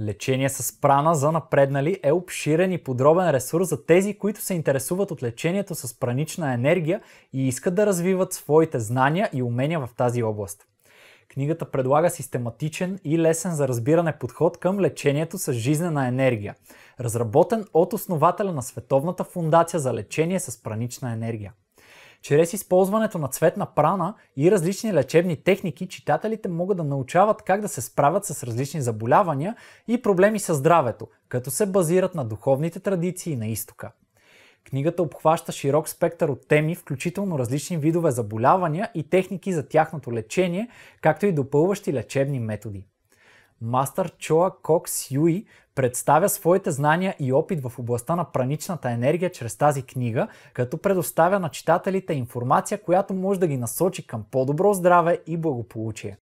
Лечение с прана за напреднали е обширен и подробен ресурс за тези, които се интересуват от лечението с пранична енергия и искат да развиват своите знания и умения в тази област. Книгата предлага систематичен и лесен за разбиране подход към лечението с жизнена енергия, разработен от основателя на Световната фундация за лечение с пранична енергия. Чрез използването на цветна прана и различни лечебни техники, читателите могат да научават как да се справят с различни заболявания и проблеми със здравето, като се базират на духовните традиции на изтока. Книгата обхваща широк спектър от теми, включително различни видове заболявания и техники за тяхното лечение, както и допълващи лечебни методи. Мастър Чоа Кокс Юи представя своите знания и опит в областта на праничната енергия чрез тази книга, като предоставя на читателите информация, която може да ги насочи към по-добро здраве и благополучие.